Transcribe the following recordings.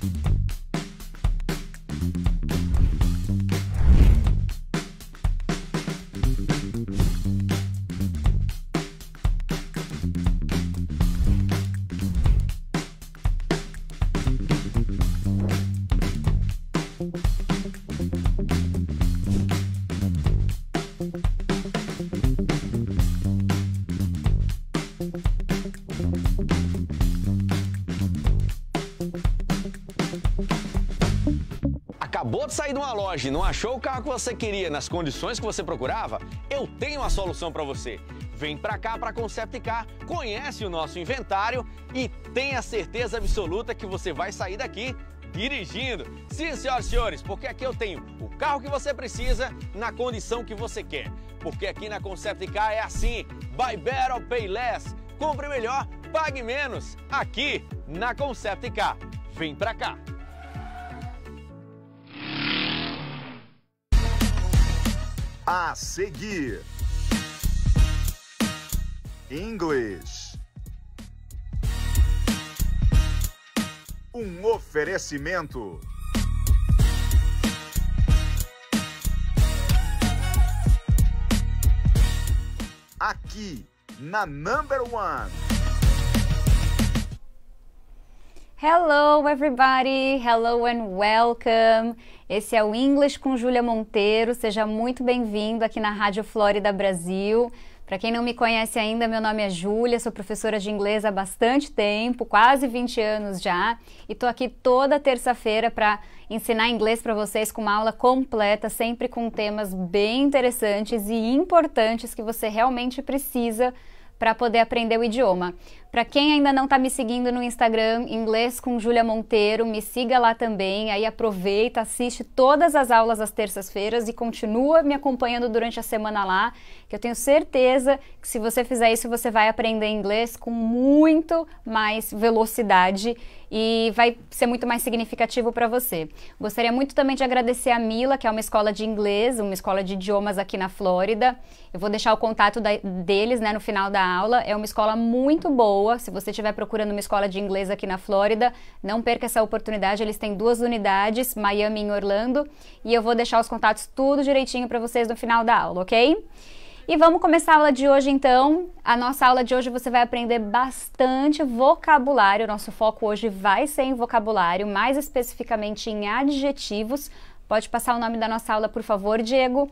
Thank you. acabou de sair de uma loja e não achou o carro que você queria nas condições que você procurava? Eu tenho a solução para você. Vem para cá para Concept Car, conhece o nosso inventário e tenha certeza absoluta que você vai sair daqui dirigindo. Sim, senhoras e senhores, porque aqui eu tenho o carro que você precisa na condição que você quer. Porque aqui na Concept Car é assim: buy better pay less. Compre melhor, pague menos. Aqui na Concept Car. Vem para cá. a seguir. Inglês. Um oferecimento. Aqui na Number One. Hello everybody, hello and welcome. Esse é o English com Julia Monteiro. Seja muito bem-vindo aqui na Rádio Flórida Brasil. Para quem não me conhece ainda, meu nome é Júlia, sou professora de inglês há bastante tempo, quase 20 anos já, e tô aqui toda terça-feira para ensinar inglês para vocês com uma aula completa, sempre com temas bem interessantes e importantes que você realmente precisa para poder aprender o idioma. Para quem ainda não está me seguindo no Instagram, Inglês com Júlia Monteiro, me siga lá também. Aí aproveita, assiste todas as aulas às terças-feiras e continua me acompanhando durante a semana lá, que eu tenho certeza que se você fizer isso, você vai aprender inglês com muito mais velocidade e vai ser muito mais significativo para você. Gostaria muito também de agradecer a Mila, que é uma escola de inglês, uma escola de idiomas aqui na Flórida. Eu vou deixar o contato da, deles né, no final da aula. É uma escola muito boa boa. Se você estiver procurando uma escola de inglês aqui na Flórida, não perca essa oportunidade. Eles têm duas unidades, Miami e Orlando. E eu vou deixar os contatos tudo direitinho para vocês no final da aula, ok? E vamos começar a aula de hoje então. A nossa aula de hoje você vai aprender bastante vocabulário. Nosso foco hoje vai ser em vocabulário, mais especificamente em adjetivos. Pode passar o nome da nossa aula, por favor, Diego.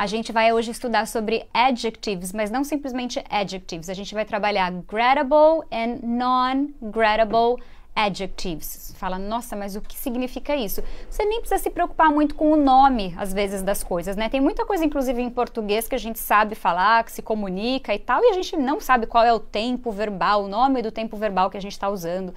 A gente vai hoje estudar sobre adjectives, mas não simplesmente adjectives. A gente vai trabalhar gradable and non-gradable adjectives. Fala, nossa, mas o que significa isso? Você nem precisa se preocupar muito com o nome, às vezes, das coisas, né? Tem muita coisa, inclusive, em português que a gente sabe falar, que se comunica e tal, e a gente não sabe qual é o tempo verbal, o nome do tempo verbal que a gente está usando.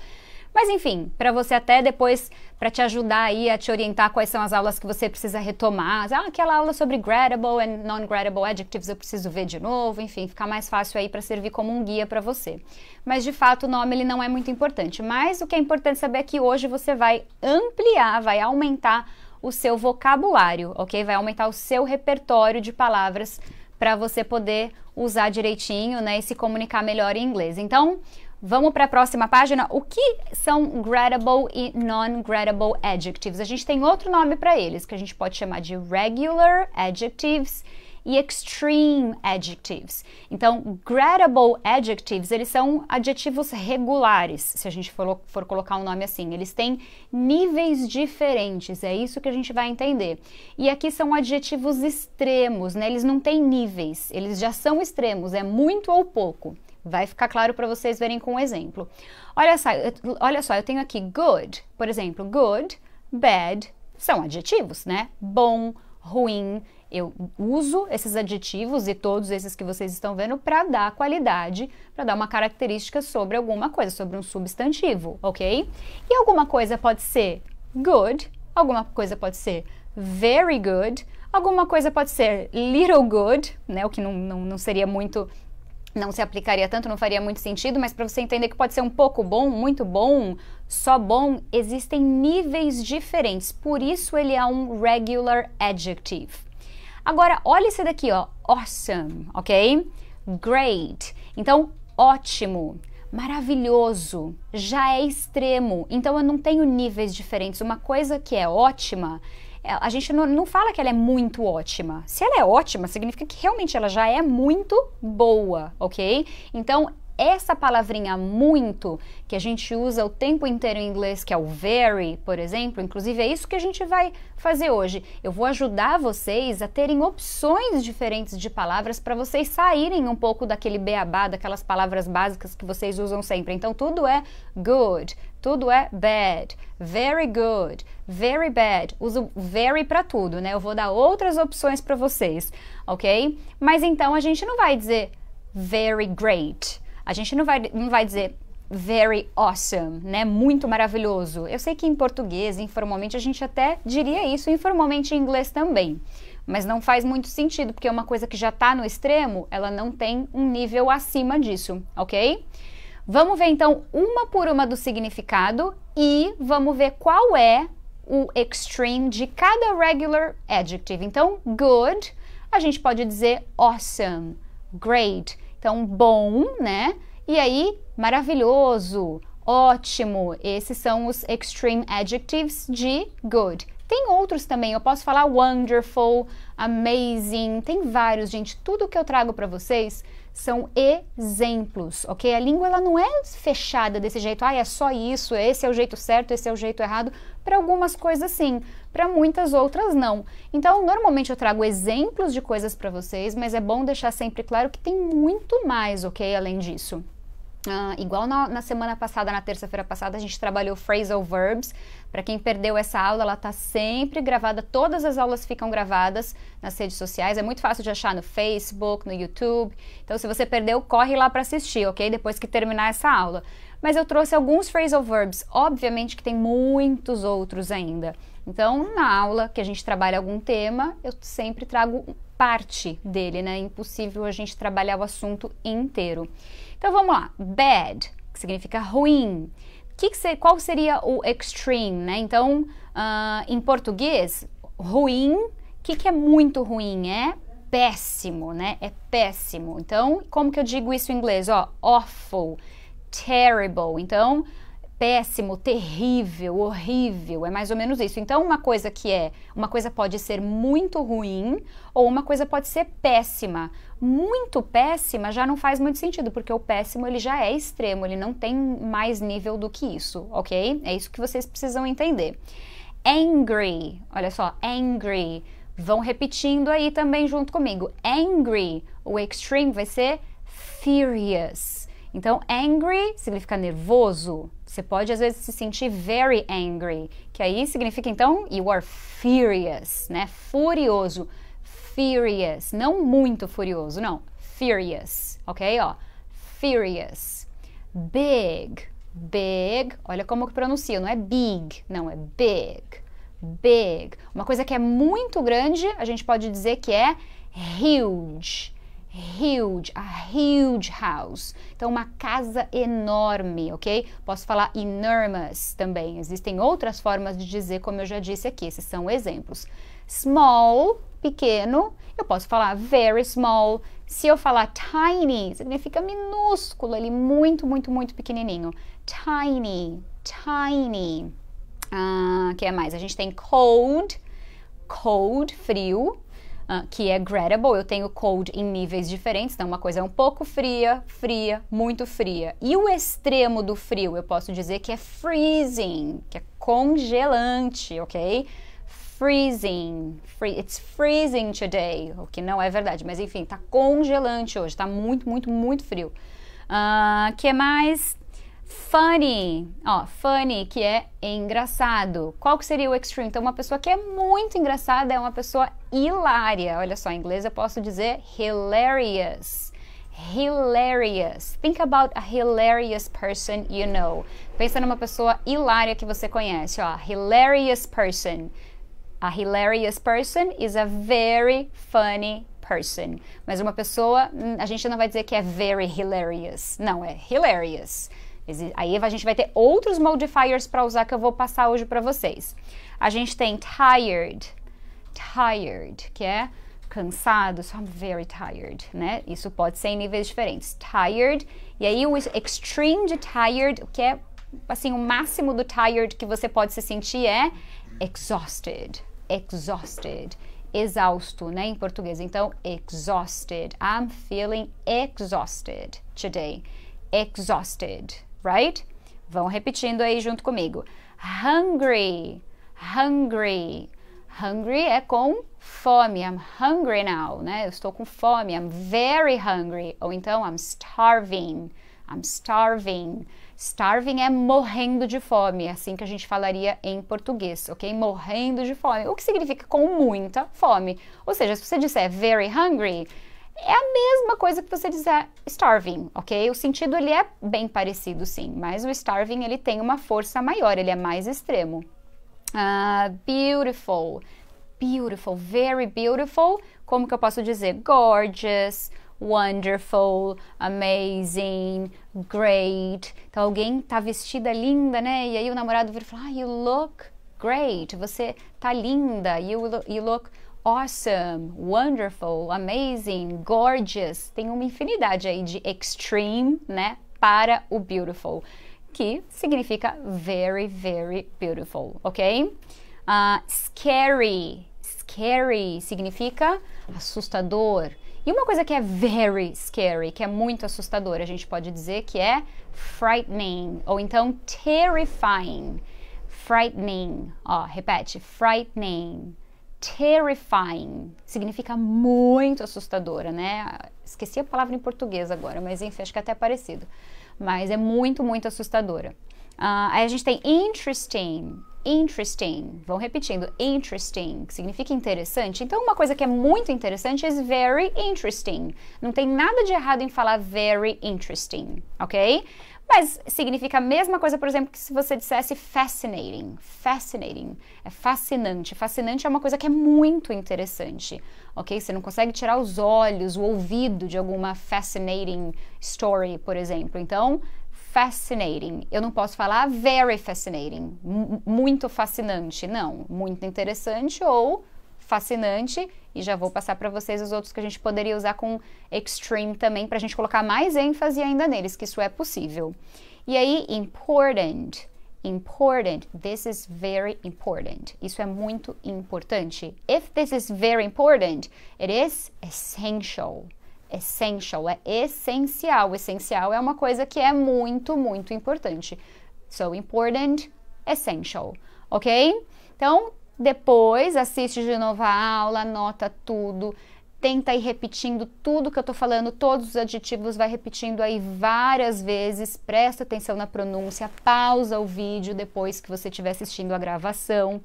Mas enfim, para você até depois, para te ajudar aí a te orientar quais são as aulas que você precisa retomar. Ah, aquela aula sobre gradable and non-gradable adjectives eu preciso ver de novo, enfim, fica mais fácil aí para servir como um guia para você. Mas de fato, o nome ele não é muito importante, mas o que é importante saber é que hoje você vai ampliar, vai aumentar o seu vocabulário, ok? Vai aumentar o seu repertório de palavras para você poder usar direitinho, né, e se comunicar melhor em inglês. Então, Vamos para a próxima página. O que são gradable e non-gradable adjectives? A gente tem outro nome para eles, que a gente pode chamar de regular adjectives e extreme adjectives. Então, gradable adjectives, eles são adjetivos regulares, se a gente for, for, colocar um nome assim. Eles têm níveis diferentes, é isso que a gente vai entender. E aqui são adjetivos extremos, né? Eles não têm níveis, eles já são extremos, é muito ou pouco. Vai ficar claro para vocês verem com um exemplo. Olha só, olha só, eu tenho aqui good, por exemplo, good, bad, são adjetivos, né? Bom, ruim. Eu uso esses adjetivos e todos esses que vocês estão vendo para dar qualidade, para dar uma característica sobre alguma coisa, sobre um substantivo, ok? E alguma coisa pode ser good, alguma coisa pode ser very good, alguma coisa pode ser little good, né? O que não, não, não seria muito não se aplicaria tanto, não faria muito sentido, mas para você entender que pode ser um pouco bom, muito bom, só bom, existem níveis diferentes. Por isso ele é um regular adjective. Agora, olha esse daqui, ó, awesome, ok? Great. Então, ótimo, maravilhoso, já é extremo. Então eu não tenho níveis diferentes. Uma coisa que é ótima é, a gente não, não fala que ela é muito ótima. Se ela é ótima, significa que realmente ela já é muito boa, ok? Então, essa palavrinha muito, que a gente usa o tempo inteiro em inglês, que é o very, por exemplo, inclusive é isso que a gente vai fazer hoje. Eu vou ajudar vocês a terem opções diferentes de palavras para vocês saírem um pouco daquele beabá, daquelas palavras básicas que vocês usam sempre. Então tudo é good, tudo é bad, very good, very bad. Uso very para tudo, né? Eu vou dar outras opções para vocês, ok? Mas então a gente não vai dizer very great. A gente não vai, não vai dizer very awesome, né? Muito maravilhoso. Eu sei que em português, informalmente, a gente até diria isso, informalmente em inglês também. Mas não faz muito sentido, porque é uma coisa que já está no extremo, ela não tem um nível acima disso, ok? Vamos ver então uma por uma do significado e vamos ver qual é o extreme de cada regular adjective. Então, good, a gente pode dizer awesome, great. Então, bom, né? E aí, maravilhoso, ótimo. Esses são os extreme adjectives de good. Tem outros também, eu posso falar wonderful, amazing, tem vários, gente. Tudo que eu trago para vocês são exemplos, ok? A língua ela não é fechada desse jeito, ah, é só isso, esse é o jeito certo, esse é o jeito errado. Para algumas coisas sim, para muitas outras não. Então, normalmente eu trago exemplos de coisas para vocês, mas é bom deixar sempre claro que tem muito mais, ok? Além disso. Uh, igual na, na, semana passada, na terça-feira passada, a gente trabalhou phrasal verbs. Para quem perdeu essa aula, ela está sempre gravada, todas as aulas ficam gravadas nas redes sociais. É muito fácil de achar no Facebook, no YouTube. Então, se você perdeu, corre lá para assistir, ok? Depois que terminar essa aula. Mas eu trouxe alguns phrasal verbs, obviamente que tem muitos outros ainda. Então, na aula que a gente trabalha algum tema, eu sempre trago parte dele, né? É impossível a gente trabalhar o assunto inteiro. Então vamos lá. Bad, que significa ruim. Que que ser, qual seria o extreme, né? Então, uh, em português, ruim, o que, que é muito ruim? É péssimo, né? É péssimo. Então, como que eu digo isso em inglês? Ó, awful, terrible. Então, péssimo, terrível, horrível, é mais ou menos isso. Então, uma coisa que é, uma coisa pode ser muito ruim ou uma coisa pode ser péssima. Muito péssima já não faz muito sentido, porque o péssimo ele já é extremo, ele não tem mais nível do que isso, ok? É isso que vocês precisam entender. Angry, olha só, angry. Vão repetindo aí também junto comigo. Angry, o extreme vai ser furious. Então, angry significa nervoso, você pode às vezes se sentir very angry, que aí significa então you are furious, né? Furioso. Furious, não muito furioso, não. Furious, ok? Ó, furious. Big, big. Olha como que pronuncia, não é big, não é big. Big. Uma coisa que é muito grande, a gente pode dizer que é huge huge, a huge house. Então, uma casa enorme, ok? Posso falar enormous também. Existem outras formas de dizer, como eu já disse aqui, esses são exemplos. Small, pequeno, eu posso falar very small. Se eu falar tiny, significa minúsculo, ele muito, muito, muito pequenininho. Tiny, tiny. Ah, que é mais? A gente tem cold, cold, frio ah, que é gradable. Eu tenho cold em níveis diferentes, então uma coisa é um pouco fria, fria, muito fria. E o extremo do frio, eu posso dizer que é freezing, que é congelante, ok? freezing. Free, it's freezing today. O que não é verdade, mas enfim, tá congelante hoje, tá muito, muito, muito frio. Uh, que mais? Funny, ó, funny, que é engraçado. Qual que seria o extreme? Então, uma pessoa que é muito engraçada é uma pessoa hilária. Olha só, em inglês eu posso dizer hilarious. Hilarious. Think about a hilarious person you know. Pensa numa pessoa hilária que você conhece, ó. Hilarious person. A hilarious person is a very funny person. Mas uma pessoa, hum, a gente não vai dizer que é very hilarious. Não, é hilarious. Aí a gente vai ter outros modifiers para usar que eu vou passar hoje para vocês. A gente tem tired, tired, que é cansado, so I'm very tired, né? Isso pode ser em níveis diferentes. Tired, e aí o extreme de tired, o que é assim o máximo do tired que você pode se sentir é exhausted, exhausted exausto, né, em português. Então, exhausted. I'm feeling exhausted today. Exhausted right? Vão repetindo aí junto comigo. Hungry, hungry. Hungry é com fome. I'm hungry now, né? Eu estou com fome. I'm very hungry. Ou então I'm starving. I'm starving. Starving é morrendo de fome, é assim que a gente falaria em português, ok? Morrendo de fome, o que significa com muita fome. Ou seja, se você disser very hungry, é a mesma coisa que você dizer starving, ok? O sentido ele é bem parecido, sim, mas o starving ele tem uma força maior, ele é mais extremo. Uh, beautiful, beautiful, very beautiful. Como que eu posso dizer? Gorgeous, wonderful, amazing, great. Então alguém tá vestida linda, né? E aí o namorado vira e fala, ah, you look great, você tá linda, you, you look awesome, wonderful, amazing, gorgeous. Tem uma infinidade aí de extreme, né? Para o beautiful, que significa very, very beautiful, ok? Uh, scary. Scary significa assustador. E uma coisa que é very scary, que é muito assustador, a gente pode dizer que é frightening ou então terrifying. Frightening, ó, repete, frightening terrifying. Significa muito assustadora, né? Esqueci a palavra em português agora, mas enfim, acho que é até é parecido. Mas é muito, muito assustadora. Uh, aí a gente tem interesting, interesting. Vão repetindo, interesting, que significa interessante. Então, uma coisa que é muito interessante é very interesting. Não tem nada de errado em falar very interesting, ok? Mas significa a mesma coisa, por exemplo, que se você dissesse fascinating. Fascinating. É fascinante. Fascinante é uma coisa que é muito interessante, ok? Você não consegue tirar os olhos, o ouvido de alguma fascinating story, por exemplo. Então, fascinating. Eu não posso falar very fascinating. muito fascinante. Não. Muito interessante ou fascinante. E já vou passar para vocês os outros que a gente poderia usar com extreme também, para a gente colocar mais ênfase ainda neles, que isso é possível. E aí, important. Important. This is very important. Isso é muito importante. If this is very important, it is essential essential, é essencial. Essencial é uma coisa que é muito, muito importante. So important, essential, ok? Então, depois, assiste de novo a aula, anota tudo, tenta ir repetindo tudo que eu estou falando, todos os adjetivos, vai repetindo aí várias vezes, presta atenção na pronúncia, pausa o vídeo depois que você estiver assistindo a gravação,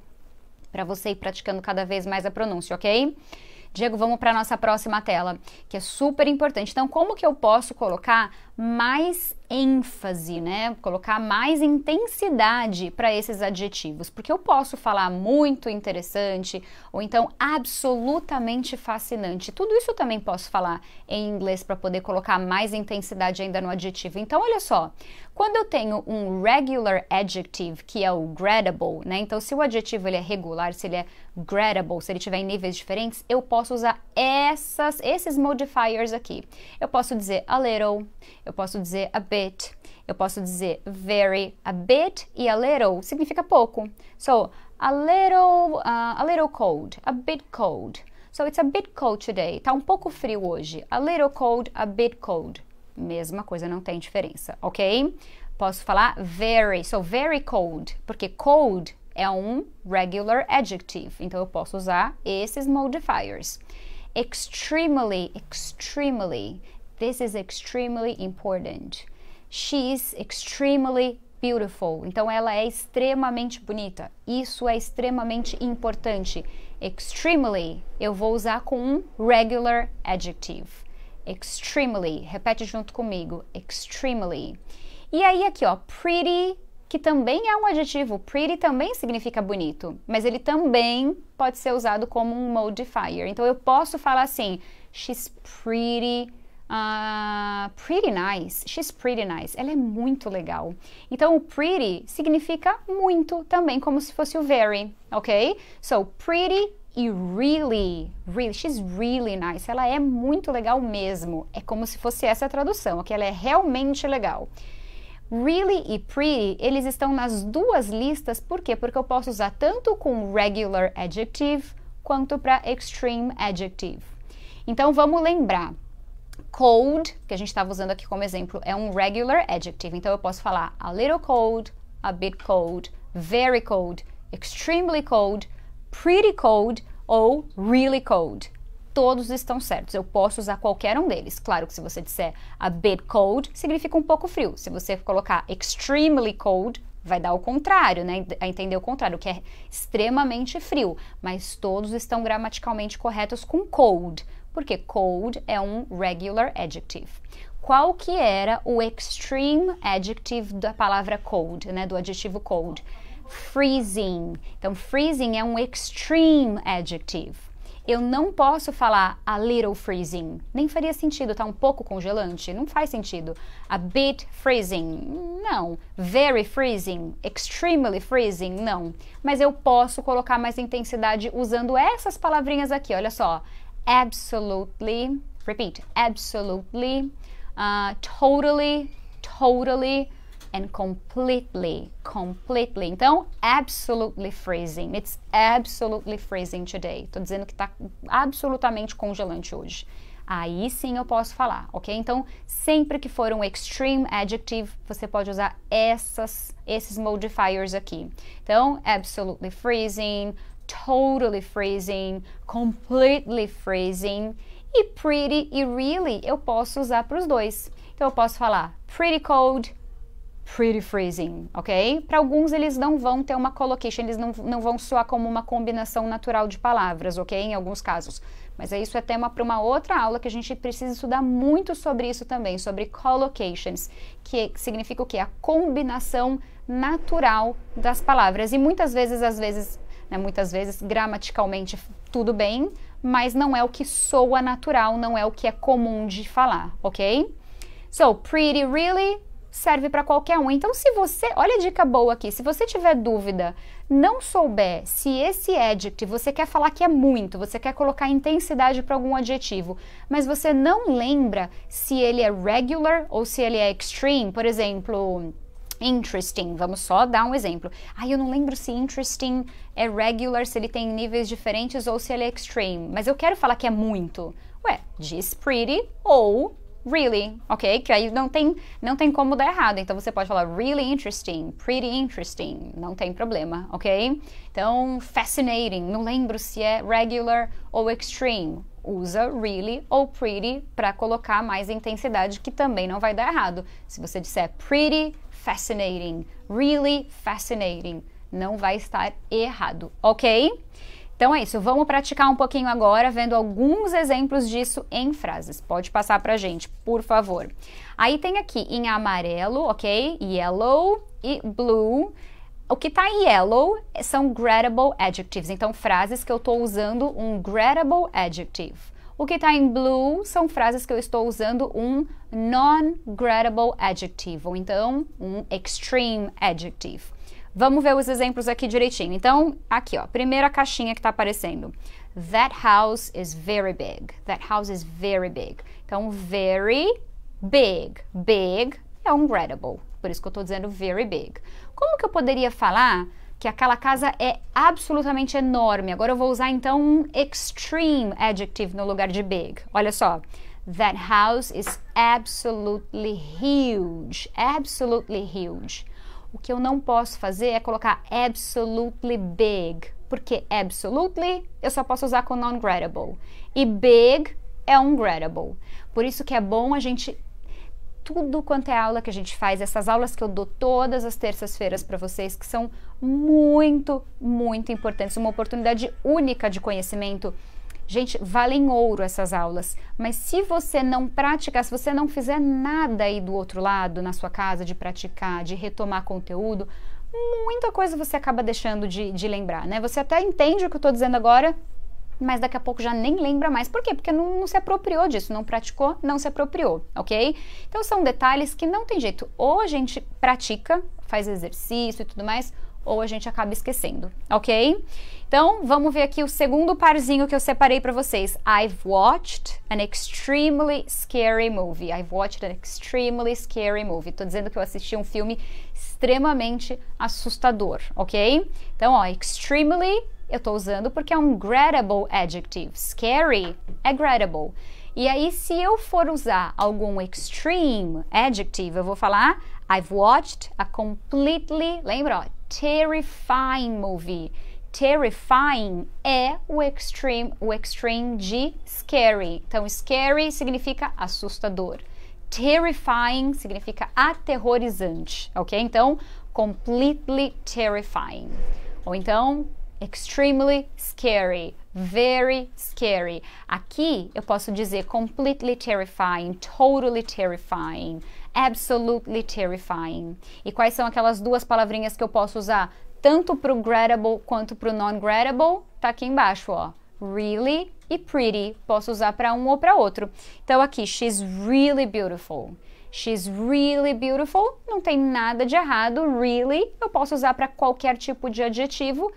para você ir praticando cada vez mais a pronúncia, ok? Diego, vamos para a nossa próxima tela, que é super importante. Então, como que eu posso colocar mais ênfase, né? Colocar mais intensidade para esses adjetivos, porque eu posso falar muito interessante ou então absolutamente fascinante. Tudo isso eu também posso falar em inglês para poder colocar mais intensidade ainda no adjetivo. Então, olha só, quando eu tenho um regular adjective, que é o gradable, né? Então, se o adjetivo ele é regular, se ele é gradable, se ele tiver em níveis diferentes, eu posso usar essas, esses modifiers aqui. Eu posso dizer a little, eu posso dizer a bit bit. Eu posso dizer very a bit e a little significa pouco. So, a little, uh, a little cold, a bit cold. So, it's a bit cold today. Tá um pouco frio hoje. A little cold, a bit cold. Mesma coisa, não tem diferença, ok? Posso falar very, so very cold, porque cold é um regular adjective. Então eu posso usar esses modifiers. Extremely, extremely. This is extremely important. She is extremely beautiful. Então ela é extremamente bonita. Isso é extremamente importante. Extremely eu vou usar com um regular adjective. Extremely. Repete junto comigo. Extremely. E aí aqui, ó, pretty, que também é um adjetivo. Pretty também significa bonito, mas ele também pode ser usado como um modifier. Então eu posso falar assim: She's pretty Uh, pretty nice. She's pretty nice. Ela é muito legal. Então, o pretty significa muito também, como se fosse o very, ok? So, pretty e really, really. She's really nice. Ela é muito legal mesmo. É como se fosse essa a tradução, ok? Ela é realmente legal. Really e pretty, eles estão nas duas listas, por quê? Porque eu posso usar tanto com regular adjective quanto para extreme adjective. Então, vamos lembrar cold, que a gente estava usando aqui como exemplo, é um regular adjective. Então eu posso falar a little cold, a bit cold, very cold, extremely cold, pretty cold ou really cold. Todos estão certos. Eu posso usar qualquer um deles. Claro que se você disser a bit cold, significa um pouco frio. Se você colocar extremely cold, vai dar o contrário, né? A entender o contrário, que é extremamente frio. Mas todos estão gramaticalmente corretos com cold porque cold é um regular adjective. Qual que era o extreme adjective da palavra cold, né, do adjetivo cold? Freezing. Então, freezing é um extreme adjective. Eu não posso falar a little freezing. Nem faria sentido, tá um pouco congelante, não faz sentido. A bit freezing, não. Very freezing, extremely freezing, não. Mas eu posso colocar mais intensidade usando essas palavrinhas aqui, olha só absolutely, repeat, absolutely, uh, totally, totally, and completely, completely. Então, absolutely freezing. It's absolutely freezing today. Tô dizendo que tá absolutamente congelante hoje. Aí sim eu posso falar, ok? Então, sempre que for um extreme adjective, você pode usar essas, esses modifiers aqui. Então, absolutely freezing, totally freezing, completely freezing e pretty e really eu posso usar para os dois. Então eu posso falar pretty cold, pretty freezing, ok? Para alguns eles não vão ter uma collocation, eles não, não vão soar como uma combinação natural de palavras, ok? Em alguns casos. Mas é isso é tema para uma outra aula que a gente precisa estudar muito sobre isso também, sobre collocations, que é, significa o que? A combinação natural das palavras. E muitas vezes, às vezes, né? Muitas vezes, gramaticalmente, tudo bem, mas não é o que soa natural, não é o que é comum de falar, ok? So, pretty really serve para qualquer um. Então, se você, olha a dica boa aqui, se você tiver dúvida, não souber se esse adjective você quer falar que é muito, você quer colocar intensidade para algum adjetivo, mas você não lembra se ele é regular ou se ele é extreme, por exemplo, Interesting, vamos só dar um exemplo. Ai, ah, eu não lembro se interesting é regular, se ele tem níveis diferentes ou se ele é extreme, mas eu quero falar que é muito. Ué, diz pretty ou really, ok? Que aí não tem, não tem como dar errado. Então você pode falar really interesting, pretty interesting, não tem problema, ok? Então, fascinating, não lembro se é regular ou extreme. Usa really ou pretty para colocar mais intensidade, que também não vai dar errado. Se você disser pretty fascinating. Really fascinating. Não vai estar errado, ok? Então é isso, vamos praticar um pouquinho agora, vendo alguns exemplos disso em frases. Pode passar pra gente, por favor. Aí tem aqui em amarelo, ok? Yellow e blue. O que tá em yellow são gradable adjectives, então frases que eu tô usando um gradable adjective. O que está em blue são frases que eu estou usando um non-gradable adjective, ou então um extreme adjective. Vamos ver os exemplos aqui direitinho. Então, aqui, ó, primeira caixinha que está aparecendo. That house is very big. That house is very big. Então, very big. Big é um gradable. Por isso que eu estou dizendo very big. Como que eu poderia falar que aquela casa é absolutamente enorme. Agora eu vou usar então um extreme adjective no lugar de big. Olha só. That house is absolutely huge. Absolutely huge. O que eu não posso fazer é colocar absolutely big, porque absolutely eu só posso usar com non-gradable e big é um gradable. Por isso que é bom a gente tudo quanto é aula que a gente faz, essas aulas que eu dou todas as terças-feiras para vocês que são muito, muito importantes, uma oportunidade única de conhecimento. Gente, valem ouro essas aulas, mas se você não praticar, se você não fizer nada aí do outro lado, na sua casa, de praticar, de retomar conteúdo, muita coisa você acaba deixando de, de lembrar, né? Você até entende o que eu estou dizendo agora, mas daqui a pouco já nem lembra mais. Por quê? Porque não, não, se apropriou disso, não praticou, não se apropriou, ok? Então são detalhes que não tem jeito. Ou a gente pratica, faz exercício e tudo mais, ou a gente acaba esquecendo, ok? Então, vamos ver aqui o segundo parzinho que eu separei para vocês. I've watched an extremely scary movie. I've watched an extremely scary movie. Tô dizendo que eu assisti um filme extremamente assustador, ok? Então, ó, extremely eu tô usando porque é um gradable adjective. Scary é gradable. E aí, se eu for usar algum extreme adjective, eu vou falar I've watched a completely, lembra? terrifying movie. Terrifying é o extreme, o extreme de scary. Então, scary significa assustador. Terrifying significa aterrorizante, ok? Então, completely terrifying. Ou então, extremely scary, very scary. Aqui eu posso dizer completely terrifying, totally terrifying absolutely terrifying. E quais são aquelas duas palavrinhas que eu posso usar tanto para o gradable quanto para o non-gradable? Tá aqui embaixo, ó. Really e pretty. Posso usar para um ou para outro. Então aqui, she's really beautiful. She's really beautiful. Não tem nada de errado. Really eu posso usar para qualquer tipo de adjetivo.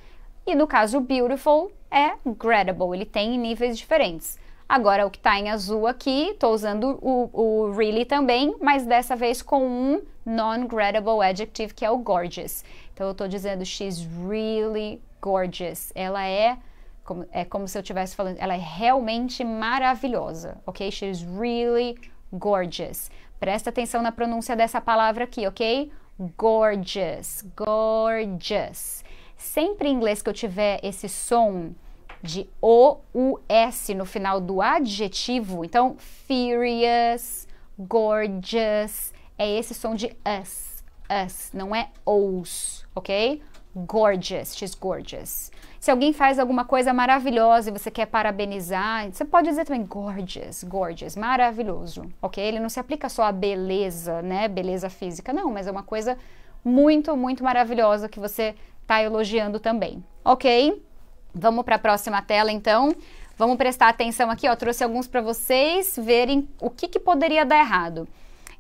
E no caso, beautiful é gradable. Ele tem níveis diferentes. Agora, o que está em azul aqui, estou usando o, o, really também, mas dessa vez com um non-gradable adjective, que é o gorgeous. Então, eu estou dizendo she's really gorgeous. Ela é como, é como se eu estivesse falando, ela é realmente maravilhosa, ok? She's really gorgeous. Presta atenção na pronúncia dessa palavra aqui, ok? Gorgeous, gorgeous. Sempre em inglês que eu tiver esse som de O-U-S no final do adjetivo. Então, furious, gorgeous, é esse som de us, us, não é os, ok? Gorgeous, she's gorgeous. Se alguém faz alguma coisa maravilhosa e você quer parabenizar, você pode dizer também gorgeous, gorgeous, maravilhoso, ok? Ele não se aplica só à beleza, né? Beleza física, não, mas é uma coisa muito, muito maravilhosa que você está elogiando também, ok? Vamos para a próxima tela, então. Vamos prestar atenção aqui, ó. Trouxe alguns para vocês verem o que, que poderia dar errado.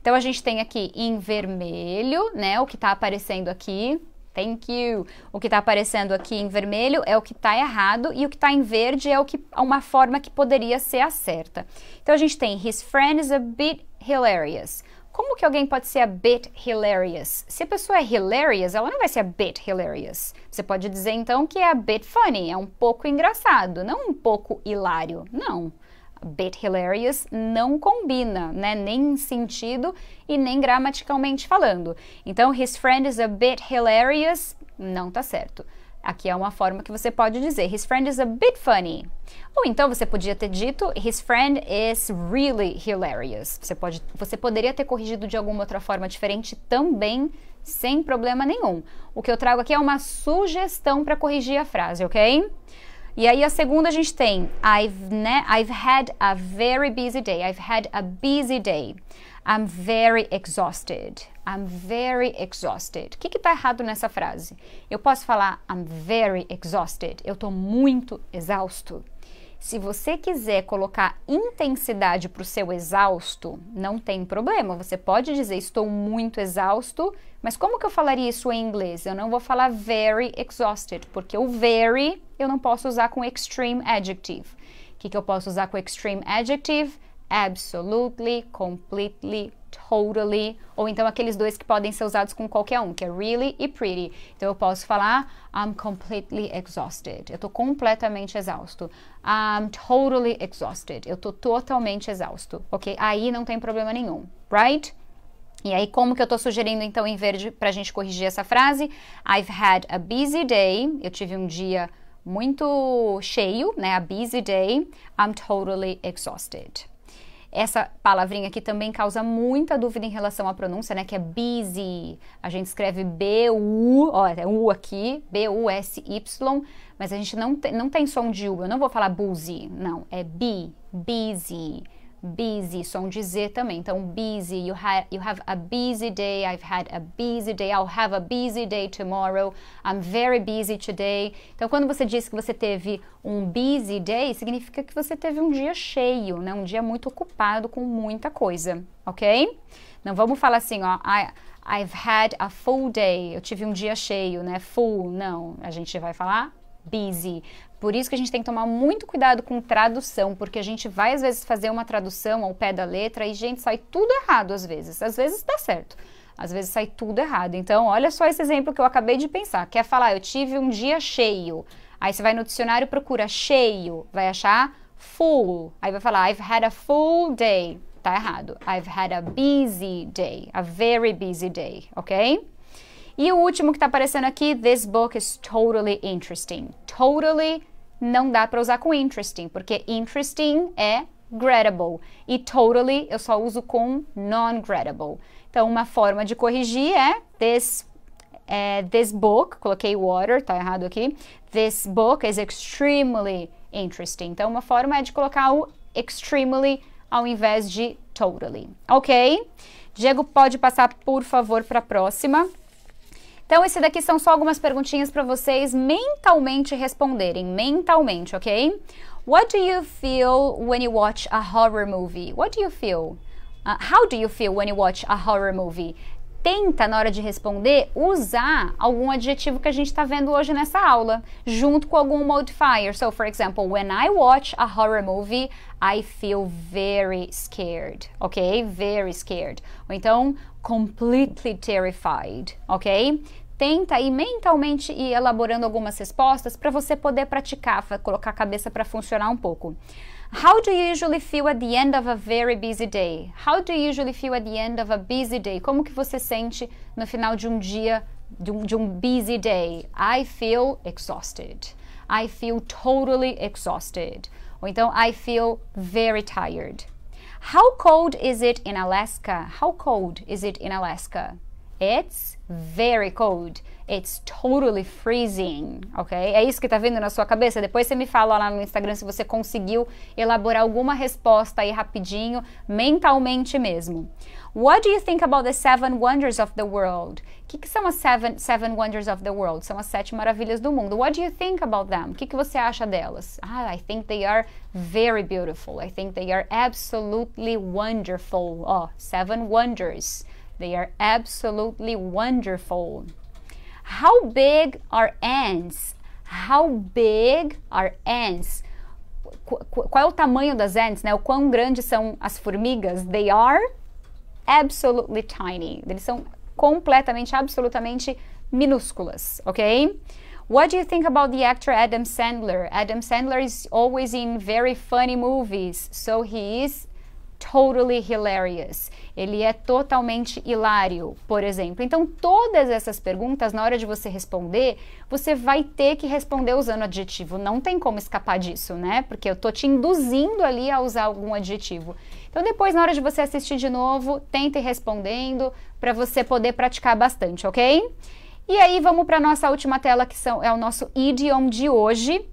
Então, a gente tem aqui em vermelho, né? O que está aparecendo aqui. Thank you. O que está aparecendo aqui em vermelho é o que está errado e o que está em verde é o que uma forma que poderia ser a certa. Então a gente tem his friend is a bit hilarious. Como que alguém pode ser a bit hilarious? Se a pessoa é hilarious, ela não vai ser a bit hilarious. Você pode dizer então que é a bit funny, é um pouco engraçado, não um pouco hilário. Não. A bit hilarious não combina, né? Nem em sentido e nem gramaticalmente falando. Então, his friend is a bit hilarious não tá certo. Aqui é uma forma que você pode dizer His friend is a bit funny. Ou então você podia ter dito His friend is really hilarious. Você, pode, você poderia ter corrigido de alguma outra forma diferente também, sem problema nenhum. O que eu trago aqui é uma sugestão para corrigir a frase, ok? E aí a segunda a gente tem I've, né, I've had a very busy day. I've had a busy day. I'm very exhausted. I'm very exhausted. O que está errado nessa frase? Eu posso falar I'm very exhausted. Eu estou muito exausto. Se você quiser colocar intensidade para o seu exausto, não tem problema. Você pode dizer estou muito exausto, mas como que eu falaria isso em inglês? Eu não vou falar very exhausted, porque o very eu não posso usar com extreme adjective. O que, que eu posso usar com extreme adjective? absolutely, completely, totally, ou então aqueles dois que podem ser usados com qualquer um, que é really e pretty. Então eu posso falar I'm completely exhausted. Eu estou completamente exausto. I'm totally exhausted. Eu estou totalmente exausto, ok? Aí não tem problema nenhum, right? E aí, como que eu estou sugerindo então em verde para a gente corrigir essa frase? I've had a busy day. Eu tive um dia muito cheio, né? A busy day. I'm totally exhausted. Essa palavrinha aqui também causa muita dúvida em relação à pronúncia, né? Que é busy. A gente escreve B-U, ó, é U aqui, B-U-S-Y, mas a gente não, te, não tem som de U. Eu não vou falar busy, não. É B, busy busy, som de Z também. Então, busy, you, ha you have a busy day, I've had a busy day, I'll have a busy day tomorrow, I'm very busy today. Então, quando você diz que você teve um busy day, significa que você teve um dia cheio, né? um dia muito ocupado com muita coisa, ok? Não vamos falar assim, ó, I, I've had a full day, eu tive um dia cheio, né? Full, não. A gente vai falar busy. Por isso que a gente tem que tomar muito cuidado com tradução, porque a gente vai às vezes fazer uma tradução ao pé da letra e, gente, sai tudo errado às vezes. Às vezes dá certo, às vezes sai tudo errado. Então, olha só esse exemplo que eu acabei de pensar. Quer falar, eu tive um dia cheio. Aí você vai no dicionário, procura cheio, vai achar full. Aí vai falar, I've had a full day. Tá errado. I've had a busy day, a very busy day, ok? E o último que está aparecendo aqui, this book is totally interesting. Totally não dá para usar com interesting, porque interesting é gradable e totally eu só uso com non-gradable. Então, uma forma de corrigir é this, é, this book, coloquei water, tá errado aqui. This book is extremely interesting. Então, uma forma é de colocar o extremely ao invés de totally. Ok? Diego, pode passar, por favor, para a próxima. Então, esse daqui são só algumas perguntinhas para vocês mentalmente responderem, mentalmente, ok? What do you feel when you watch a horror movie? What do you feel? Uh, how do you feel when you watch a horror movie? Tenta, na hora de responder, usar algum adjetivo que a gente está vendo hoje nessa aula, junto com algum modifier. So, for example, when I watch a horror movie, I feel very scared, ok? Very scared. Ou então, completely terrified, ok? tenta ir mentalmente e elaborando algumas respostas para você poder praticar, colocar a cabeça para funcionar um pouco. How do you usually feel at the end of a very busy day? How do you usually feel at the end of a busy day? Como que você sente no final de um dia, de um, de um busy day? I feel exhausted. I feel totally exhausted. Ou então, I feel very tired. How cold is it in Alaska? How cold is it in Alaska? It's very cold. It's totally freezing, ok? É isso que tá vindo na sua cabeça? Depois você me fala lá no Instagram se você conseguiu elaborar alguma resposta aí rapidinho, mentalmente mesmo. What do you think about the seven wonders of the world? O que, que, são as seven, seven wonders of the world? São as sete maravilhas do mundo. What do you think about them? O que, que você acha delas? Ah, I think they are very beautiful. I think they are absolutely wonderful. Ó, oh, seven wonders. They are absolutely wonderful. How big are ants? How big are ants? Qual é o tamanho das ants, né? O quão grandes são as formigas? They are absolutely tiny. Eles são completamente, absolutamente minúsculas, ok? What do you think about the actor Adam Sandler? Adam Sandler is always in very funny movies, so he is totally hilarious. Ele é totalmente hilário, por exemplo. Então, todas essas perguntas, na hora de você responder, você vai ter que responder usando adjetivo. Não tem como escapar disso, né? Porque eu tô te induzindo ali a usar algum adjetivo. Então, depois, na hora de você assistir de novo, tente respondendo para você poder praticar bastante, ok? E aí, vamos para nossa última tela, que são, é o nosso idioma de hoje.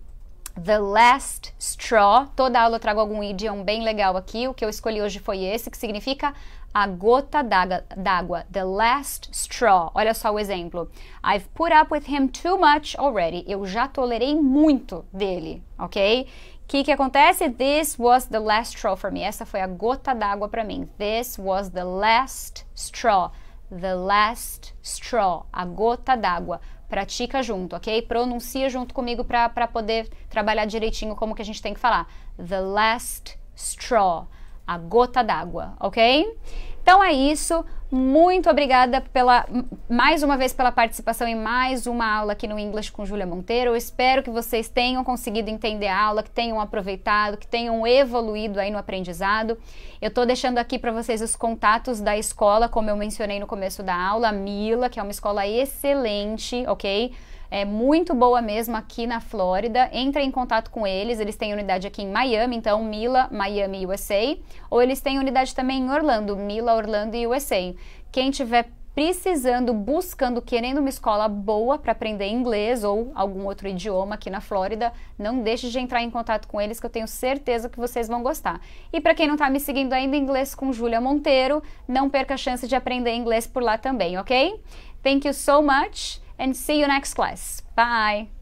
The Last Straw. Toda aula eu trago algum idioma bem legal aqui. O que eu escolhi hoje foi esse, que significa a gota d'água. The Last Straw. Olha só o exemplo. I've put up with him too much already. Eu já tolerei muito dele, ok? O que, que acontece? This was the last straw for me. Essa foi a gota d'água para mim. This was the last straw. The last straw. A gota d'água pratica junto, ok? Pronuncia junto comigo para poder trabalhar direitinho como que a gente tem que falar. The last straw, a gota d'água, ok? Então é isso. Muito obrigada pela mais uma vez pela participação em mais uma aula aqui no English com Júlia Monteiro. Eu espero que vocês tenham conseguido entender a aula, que tenham aproveitado, que tenham evoluído aí no aprendizado. Eu estou deixando aqui para vocês os contatos da escola, como eu mencionei no começo da aula, a Mila, que é uma escola excelente, ok? é muito boa mesmo aqui na Flórida. Entre em contato com eles, eles têm unidade aqui em Miami, então Mila, Miami, USA, ou eles têm unidade também em Orlando, Mila, Orlando e USA. Quem tiver precisando, buscando, querendo uma escola boa para aprender inglês ou algum outro idioma aqui na Flórida, não deixe de entrar em contato com eles que eu tenho certeza que vocês vão gostar. E para quem não está me seguindo ainda em inglês com Julia Monteiro, não perca a chance de aprender inglês por lá também, ok? Thank you so much and see you next class. Bye.